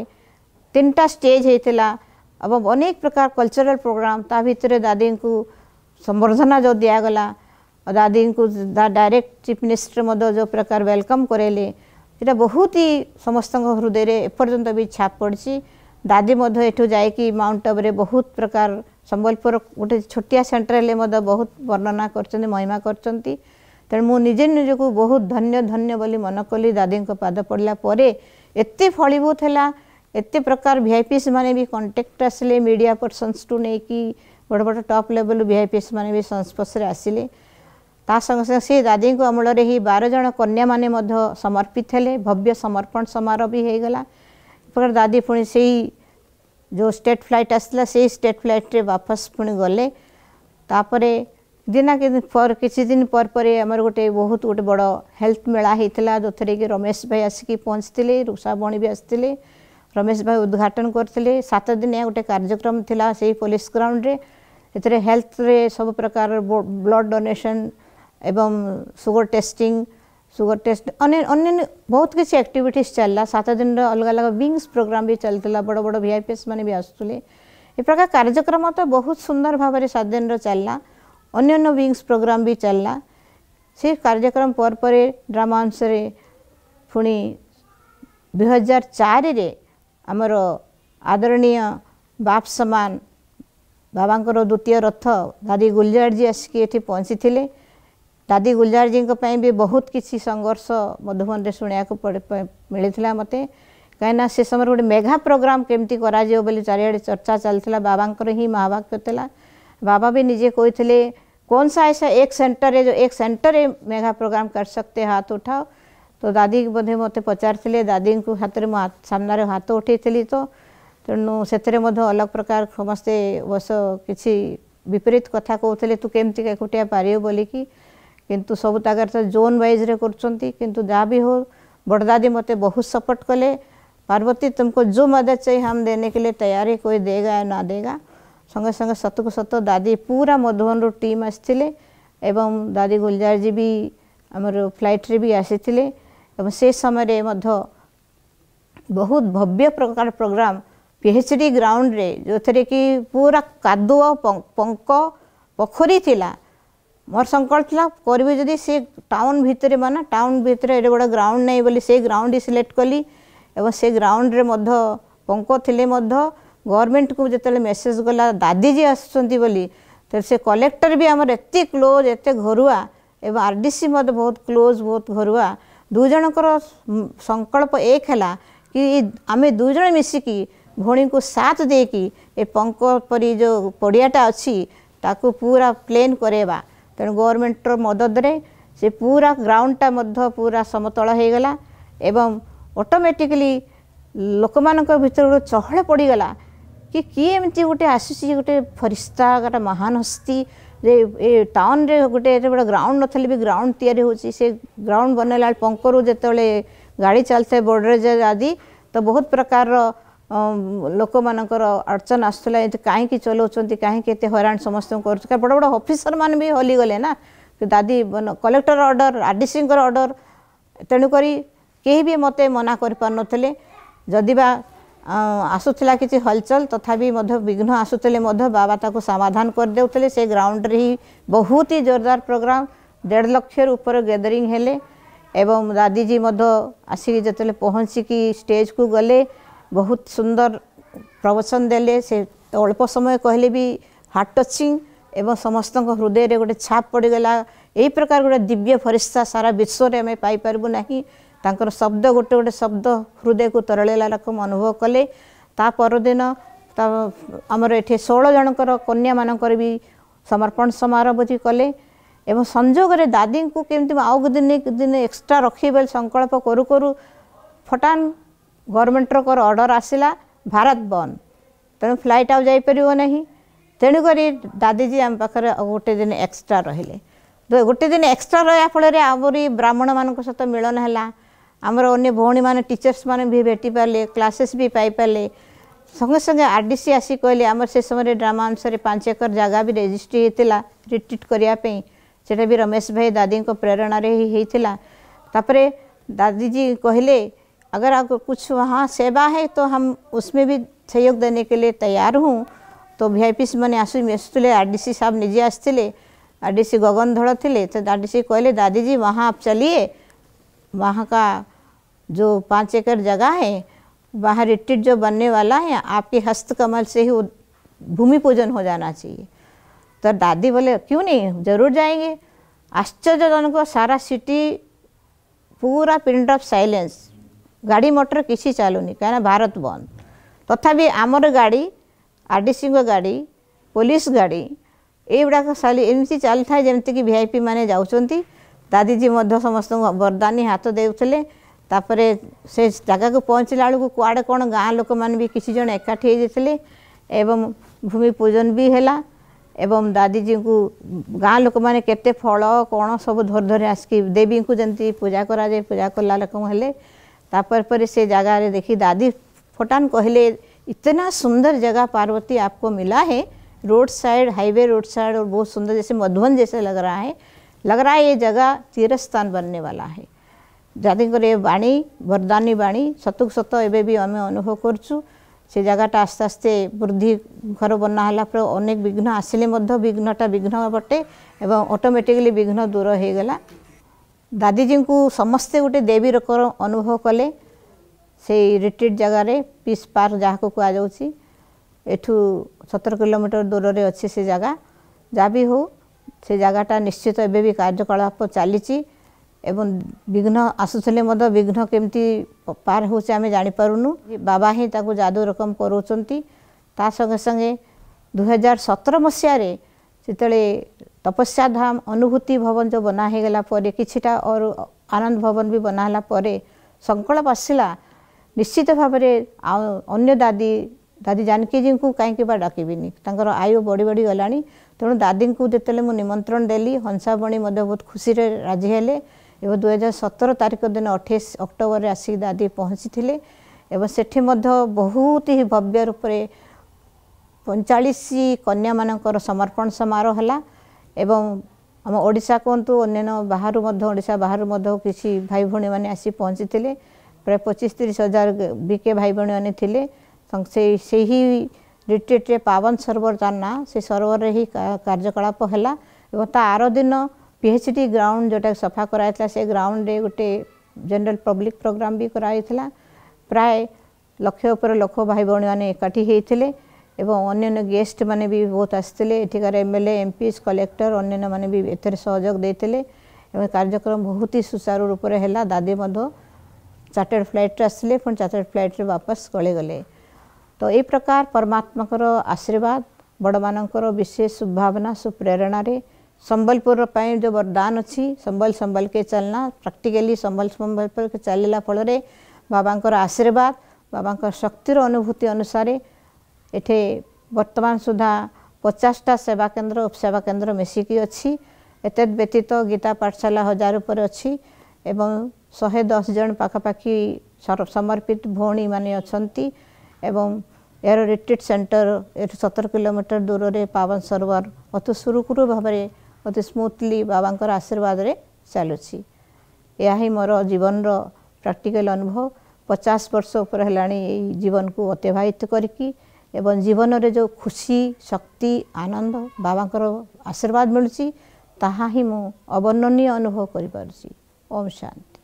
ତିନିଟା ଷ୍ଟେଜ୍ ହୋଇଥିଲା अब अनेक प्रकार कल्चरल प्रोग्राम त भित्र दादीको सम्बर्धना जो दिगला दादी डायरेक्ट चीफ मिनिस्टर जो प्रकार मेल्लकम करेटा बहुत ही हृदय समस्तै एपर्न्त छाप पर्डि दादी मु जाइक माउन्ट अब बहुत प्रकार सम्बलपुर गएटिया सेन्टरले महत्त्व वर्णना महिमा तणु मजे निजको बहुत धन्य धन्य बोली मन कि दादीको पाद पड्ला फीभूत होला एत प्रकार भि आई पी एस मैंने भी कंटेक्ट आसे मीडिया पर्सनस टू नहीं कि बड़ बड़ टप लेवल भि आई पी एस मैंने भी संस्पर्शे आसिले संगे संगे सी दादी अमल में ही बार कन्या मैंने समर्पित है भव्य समर्पण समारोह भी होगा प्रकार दादी पुणी से ही जो स्टेट फ्लैट आसला से स्टेट फ्लैट वापस पुणी गले दिना कि किसी दिन पर आमर गोटे बहुत गोटे बड़ हेल्थ मेला होता जो थे कि रमेश भाई आसिक पहुँची थे रुषा भी आसते ରମେଶ ଭାଇ ଉଦ୍ଘାଟନ କରିଥିଲେ ସାତ ଦିନିଆ ଗୋଟେ କାର୍ଯ୍ୟକ୍ରମ ଥିଲା ସେଇ ପୋଲିସ ଗ୍ରାଉଣ୍ଡରେ ଏଥିରେ ହେଲ୍ଥରେ ସବୁ ପ୍ରକାର ବ୍ଲଡ଼ ଡୋନେସନ୍ ଏବଂ ସୁଗର ଟେଷ୍ଟିଂ ସୁଗର ଟେଷ୍ଟ ଅନ୍ୟ ଅନ୍ୟାନ୍ୟ ବହୁତ କିଛି ଆକ୍ଟିଭିଟିସ୍ ଚାଲିଲା ସାତ ଦିନର ଅଲଗା ଅଲଗା ୱିଙ୍ଗସ୍ ପ୍ରୋଗ୍ରାମ୍ ବି ଚାଲିଥିଲା ବଡ଼ ବଡ଼ ଭିଆଇପିଏସ୍ ମାନେ ବି ଆସୁଥିଲେ ଏ ପ୍ରକାର କାର୍ଯ୍ୟକ୍ରମ ତ ବହୁତ ସୁନ୍ଦର ଭାବରେ ସାତ ଦିନର ଚାଲିଲା ଅନ୍ୟାନ୍ୟ ୱିଙ୍ଗସ୍ ପ୍ରୋଗ୍ରାମ୍ ବି ଚାଲିଲା ସେ କାର୍ଯ୍ୟକ୍ରମ ପରେ ପରେ ଡ୍ରାମାଂଶରେ ପୁଣି ଦୁଇହଜାର ଚାରିରେ ଆମର ଆଦରଣୀୟ ବାପ ସମାନ ବାବାଙ୍କର ଦ୍ୱିତୀୟ ରଥ ଦାଦି ଗୁଲଜାରଜୀ ଆସିକି ଏଠି ପହଞ୍ଚିଥିଲେ ଦାଦି ଗୁଲଜାରଜୀଙ୍କ ପାଇଁ ବି ବହୁତ କିଛି ସଂଘର୍ଷ ମଧୁବନରେ ଶୁଣିବାକୁ ମିଳିଥିଲା ମୋତେ କାହିଁକିନା ସେ ସମୟରେ ଗୋଟେ ମେଘା ପ୍ରୋଗ୍ରାମ୍ କେମିତି କରାଯିବ ବୋଲି ଚାରିଆଡ଼େ ଚର୍ଚ୍ଚା ଚାଲିଥିଲା ବାବାଙ୍କର ହିଁ ମହାବାକ୍ୟ ଥିଲା बाबा भी निजे कोई थे कौन सा ऐसा एक सेंटर है जो एक सेंटर है मेगा प्रोग्राम कर सकते हाथ उठाओ तो दादी बोधे मत पचार दादी को हाथ में सामने हाथ उठे तो तेणु से अलग प्रकार समस्ते बस किसी विपरीत कथा कहते तू के एकुटिया पार बोल कि कितु सब जगार तो जोन वाइज रे कर बड़ दादी मत बहुत सपोर्ट कले पार्वती तुमको जो मदद चाहिए हम देने के लिए तैयार है कोई देगा या ना देगा संगे संगे सत को सत दादी पूरा मधुबन रू टीम आसी दादी गुलजार जी भी आम फ्लैट्रे भी आसी एवं से समय रे बहुत भव्य प्रकार प्रोग्राम पीएचडी ग्राउंड रे जो थे कि पूरा कादु पंक पोखरी थिला मोर संकल्प था करी जदि से टाउन भितर माना टाउन भितर एडे बड़ ग्राउंड नहीं बोली से ग्राउंड सिलेक्ट कली एवं से ग्राउंड रे पंक थिले गवर्नमेंट को जो मेसेज गला दादीजी आसुंच तो से कलेक्टर भी आम एत क्लोज एत घरुआ एवं आर डी सी मत बहुत क्लोज बहुत घरुआ ଦୁଇଜଣଙ୍କର ସଂକଳ୍ପ ଏକ ହେଲା କି ଆମେ ଦୁଇଜଣ ମିଶିକି ଭଉଣୀଙ୍କୁ ସାଥ ଦେଇକି ଏ ପଙ୍କ ପରି ଯେଉଁ ପଡ଼ିଆଟା ଅଛି ତାକୁ ପୁରା ପ୍ଲେନ୍ କରାଇବା ତେଣୁ ଗଭର୍ଣ୍ଣମେଣ୍ଟର ମଦଦରେ ସେ ପୁରା ଗ୍ରାଉଣ୍ଡଟା ମଧ୍ୟ ପୁରା ସମତଳ ହୋଇଗଲା ଏବଂ ଅଟୋମେଟିକାଲି ଲୋକମାନଙ୍କ ଭିତରୁ ଚହଳ ପଡ଼ିଗଲା କି କିଏ ଏମିତି ଗୋଟେ ଆସିଛି ଗୋଟେ ଫରିସ୍ତା ଗୋଟେ ମହାନ ହସ୍ତୀ ଯେ ଏ ଟାଉନରେ ଗୋଟେ ଏତେ ବଡ଼ ଗ୍ରାଉଣ୍ଡ ନଥିଲେ ବି ଗ୍ରାଉଣ୍ଡ ତିଆରି ହେଉଛି ସେ ଗ୍ରାଉଣ୍ଡ ବନେଇଲା ବେଳେ ପଙ୍କରୁ ଯେତେବେଳେ ଗାଡ଼ି ଚାଲିଥାଏ ବୋର୍ଡରେଜ୍ ଆଦି ତ ବହୁତ ପ୍ରକାରର ଲୋକମାନଙ୍କର ଅଡ଼ଚନ ଆସୁଥିଲା ଏତେ କାହିଁକି ଚଲାଉଛନ୍ତି କାହିଁକି ଏତେ ହଇରାଣ ସମସ୍ତଙ୍କୁ କରୁଛନ୍ତି ବଡ଼ ବଡ଼ ଅଫିସରମାନେ ବି ହଲିଗଲେ ନା ଦାଦି କଲେକ୍ଟର ଅର୍ଡ଼ର ଆର୍ ଡି ସିଙ୍କର ଅର୍ଡ଼ର ତେଣୁକରି କେହି ବି ମୋତେ ମନା କରିପାରୁନଥିଲେ ଯଦି ବା अं, आसूला किसी हलचल तथापि विघ्न आसुले बाबा ताको समाधान कर करदे से ग्राउंड रही बहुत ही जोरदार प्रोग्राम देढ़ लक्षर उपर गैदरिंग एवं दादीजी आसिक जो पहुँचिक स्टेज को गले बहुत सुंदर प्रवचन दे अल्प समय कहले भी हार्ट टचिंग एवं समस्त हृदय गोटे छाप पड़गला यही प्रकार गोटे दिव्य फरिस्ता सारा विश्व में आम पाईपरबू ତାଙ୍କର ଶବ୍ଦ ଗୋଟେ ଗୋଟେ ଶବ୍ଦ ହୃଦୟକୁ ତରଳେଇଲା ରକମ ଅନୁଭବ କଲେ ତା ପରଦିନ ତା ଆମର ଏଠି ଷୋହଳ ଜଣଙ୍କର କନ୍ୟାମାନଙ୍କର ବି ସମର୍ପଣ ସମାରୋହ ବୋଝି କଲେ ଏବଂ ସଂଯୋଗରେ ଦାଦିଙ୍କୁ କେମିତି ଆଉ ଦିନ ଦିନ ଏକ୍ସଟ୍ରା ରଖିବି ବୋଲି ସଂକଳ୍ପ କରୁ କରୁ ଫଟାନ୍ ଗଭର୍ଣ୍ଣମେଣ୍ଟର ଅର୍ଡ଼ର ଆସିଲା ଭାରତ ବନ୍ଦ ତେଣୁ ଫ୍ଲାଇଟ୍ ଆଉ ଯାଇପାରିବ ନାହିଁ ତେଣୁକରି ଦାଦିଜୀ ଆମ ପାଖରେ ଆଉ ଗୋଟେ ଦିନ ଏକ୍ସଟ୍ରା ରହିଲେ ଗୋଟେ ଦିନ ଏକ୍ସଟ୍ରା ରହିବା ଫଳରେ ଆହୁରି ବ୍ରାହ୍ମଣମାନଙ୍କ ସହିତ ମିଳନ ହେଲା आमर अन्य भौणी मैंने टीचर्स मैंने भी भेटी पारे क्लासेस भी पाई संगे संगे आर डी सी आसी कहले आम से समय ड्रामा अनुसार पांच एकर जगह भी रेजिस्ट्री होता रिट्रिट करने से रमेश भाई दादी को प्रेरणा ही होता तापर दादी जी कहले अगर आप कुछ वहाँ सेवा है तो हम उसमें भी सहयोग देने के लिए तैयार हूँ तो भि आई पी मैंने आसूले आर डी सी साहब निजे आसते आर डी सी गगन धड़ थे तो आर डी सी कहले दादी जी वहाँ आप चलिए वहाँ का जो पाँच एकड़ जगह है वहाँ रिट्रीट जो बनने वाला है आपके हस्तकमल से ही वो भूमि पूजन हो जाना चाहिए तो दादी बोले क्यों नहीं जरूर जाएंगे आश्चर्यजनक को सारा सिटी पूरा पिंड ऑफ साइलेंस गाड़ी मोटर किसी नहीं कहीं भारत बंद तथापि तो आमर गाड़ी आरडीसी गाड़ी पुलिस गाड़ी एमती है जमीक भि आई पी मैंने ଯାଉଛନ୍ତି दादीजी समस्त बरदानी हाथ देते से जगह को पहुँचला बेलू कड़े कौन गाँ लोक मैंने भी किसी जन एकाठी होवं भूमि पूजन भी हैला एवं दादीजी को गाँ लोक मैंने के फल कौन सब धरधरी आसिक देवी को जमी पूजा करा पूजा कला लोक से जगह देख दादी फटान कहले इतना सुंदर जगह पार्वती आपको मिला है roadside highway roadside और बहुत सुंदर जैसे मधुबन जैसे लग रहा है लग रहा है ये जगह तीर्थस्थान बनने वाला है যাদের এ বাণী বরদানী বাণী সতক সত এবে বি আমি অনুভব করছু সে জায়গাটা আস্তে আস্তে বৃদ্ধি ঘর বনা হল পরে অনেক বিঘ্ন আসলে মধ্য বিঘ্নটা বিঘ্ন বটে এবং অটোমেটিকলি বিঘ্ন দূর হয়ে গেল দাদিজী সমস্তে গোটে দেবী রকম অনুভব কলে সেই রিট্রিট জায়গায় পিস পার্ক যাকে কুযাচ্ছে এঠু সতের কিলোমিটর দূরের অছে সে জায়গা যা বি হোক ସେ ଜାଗାଟା ନିଶ୍ଚିତ ଏବେ ବି କାର୍ଯ୍ୟକଳାପ ଚାଲିଛି ଏବଂ ବିଘ୍ନ ଆସୁଥିଲେ ମଧ୍ୟ ବିଘ୍ନ କେମିତି ପାର ହେଉଛି ଆମେ ଜାଣିପାରୁନୁ ବାବା ହିଁ ତାକୁ ଯାଦୁ ରକମ କରାଉଛନ୍ତି ତା ସଙ୍ଗେ ସଙ୍ଗେ ଦୁଇହଜାର ସତର ମସିହାରେ ଯେତେବେଳେ ତପସ୍ୟା ଧାମ ଅନୁଭୂତି ଭବନ ଯେଉଁ ବନା ହେଇଗଲା ପରେ କିଛିଟା ଅରୁ ଆନନ୍ଦ ଭବନ ବି ବନା ହେଲା ପରେ ସଂକଳ୍ପ ଆସିଲା ନିଶ୍ଚିତ ଭାବରେ ଅନ୍ୟ ଦାଦି ଦାଦି ଜାନକୀଜୀଙ୍କୁ କାହିଁକି ବା ଡାକିବିନି ତାଙ୍କର ଆୟୁ ବଢ଼ି ବଢ଼ି ଗଲାଣି ତେଣୁ ଦାଦିଙ୍କୁ ଯେତେବେଳେ ମୁଁ ନିମନ୍ତ୍ରଣ ଦେଲି ହଂସାବଣୀ ମଧ୍ୟ ବହୁତ ଖୁସିରେ ରାଜି ହେଲେ ଏବଂ ଦୁଇହଜାର ସତର ତାରିଖ ଦିନ ଅଠେଇଶ ଅକ୍ଟୋବରରେ ଆସିକି ଦାଦି ପହଞ୍ଚିଥିଲେ ଏବଂ ସେଠି ମଧ୍ୟ ବହୁତ ହି ଭବ୍ୟ ରୂପରେ ପଇଁଚାଳିଶ କନ୍ୟାମାନଙ୍କର ସମର୍ପଣ ସମାରୋହ ହେଲା ଏବଂ ଆମ ଓଡ଼ିଶା କୁହନ୍ତୁ ଅନ୍ୟାନ୍ୟ ବାହାରୁ ମଧ୍ୟ ଓଡ଼ିଶା ବାହାରୁ ମଧ୍ୟ କିଛି ଭାଇ ଭଉଣୀମାନେ ଆସି ପହଞ୍ଚିଥିଲେ ପ୍ରାୟ ପଚିଶ ତିରିଶ ହଜାର ବିକେ ଭାଇ ଭଉଣୀମାନେ ଥିଲେ ସେହି ରିଟ୍ରିଟ୍ରେ ପାବନ ସରୋବର ତାନା ସେ ସରୋବରରେ ହିଁ କାର୍ଯ୍ୟକଳାପ ହେଲା ଏବଂ ତା ଆର ଦିନ ପିଏଚ୍ଡି ଗ୍ରାଉଣ୍ଡ ଯେଉଁଟାକି ସଫା କରାଯାଇଥିଲା ସେ ଗ୍ରାଉଣ୍ଡରେ ଗୋଟେ ଜେନେରାଲ ପବ୍ଲିକ୍ ପ୍ରୋଗ୍ରାମ୍ ବି କରାଯାଇଥିଲା ପ୍ରାୟ ଲକ୍ଷ ଉପରେ ଲକ୍ଷ ଭାଇ ଭଉଣୀମାନେ ଏକାଠି ହେଇଥିଲେ ଏବଂ ଅନ୍ୟାନ୍ୟ ଗେଷ୍ଟମାନେ ବି ବହୁତ ଆସିଥିଲେ ଏଠିକାର ଏମ୍ଏଲ୍ଏ ଏମ୍ପିଜ୍ କଲେକ୍ଟର ଅନ୍ୟାନ୍ୟମାନେ ବି ଏଥିରେ ସହଯୋଗ ଦେଇଥିଲେ ଏବଂ କାର୍ଯ୍ୟକ୍ରମ ବହୁତ ହି ସୁଚାରୁ ରୂପରେ ହେଲା ଦାଦି ମଧ୍ୟ ଚାର୍ଟେଡ଼ ଫ୍ଲାଇଟ୍ରେ ଆସିଲେ ପୁଣି ଚାର୍ଟେଡ଼ ଫ୍ଲାଇଟ୍ରେ ବାପସ ପଳେଇଗଲେ तो ये प्रकार परमात्मा आशीर्वाद बड़ मान विशेष शुभभावना सुप्रेरणा ସମ୍ବଲପୁରର ପାଇଁ ଯେଉଁ ବରଦାନ ଅଛି ସମ୍ବଲ ସମ୍ବଲ କେ ଚାଲନା ପ୍ରାକ୍ଟିକାଲି ସମ୍ବଲ ସମ୍ବଲପୁର ଚାଲିଲା ଫଳରେ ବାବାଙ୍କର ଆଶୀର୍ବାଦ ବାବାଙ୍କ ଶକ୍ତିର ଅନୁଭୂତି ଅନୁସାରେ ଏଠି ବର୍ତ୍ତମାନ ସୁଦ୍ଧା ପଚାଶଟା ସେବା କେନ୍ଦ୍ର ଉପସେବା କେନ୍ଦ୍ର ମିଶିକି ଅଛି ଏତଦ୍ ବ୍ୟତୀତ ଗୀତା ପାଠଶାଳା ହଜାର ଉପରେ ଅଛି ଏବଂ ଶହେ ଦଶ ଜଣ ପାଖାପାଖି ସମର୍ପିତ ଭଉଣୀମାନେ ଅଛନ୍ତି ଏବଂ ଏହାର ରିଟ୍ରିଟ୍ ସେଣ୍ଟର ଏଠୁ ସତର କିଲୋମିଟର ଦୂରରେ ପାବନ ସରୋବର ଅତି ସୁରୁଖୁରୁ ଭାବରେ ଅତି ସ୍ମୁଥଲି ବାବାଙ୍କର ଆଶୀର୍ବାଦରେ ଚାଲୁଛି ଏହା ହିଁ ମୋର ଜୀବନର ପ୍ରାକ୍ଟିକାଲ ଅନୁଭବ ପଚାଶ ବର୍ଷ ଉପରେ ହେଲାଣି ଏଇ ଜୀବନକୁ ଅତ୍ୟବାହିତ କରିକି ଏବଂ ଜୀବନରେ ଯେଉଁ ଖୁସି ଶକ୍ତି ଆନନ୍ଦ ବାବାଙ୍କର ଆଶୀର୍ବାଦ ମିଳୁଛି ତାହା ହିଁ ମୁଁ ଅବର୍ଣ୍ଣନୀୟ ଅନୁଭବ କରିପାରୁଛି ଓମ୍ ଶାନ୍ତି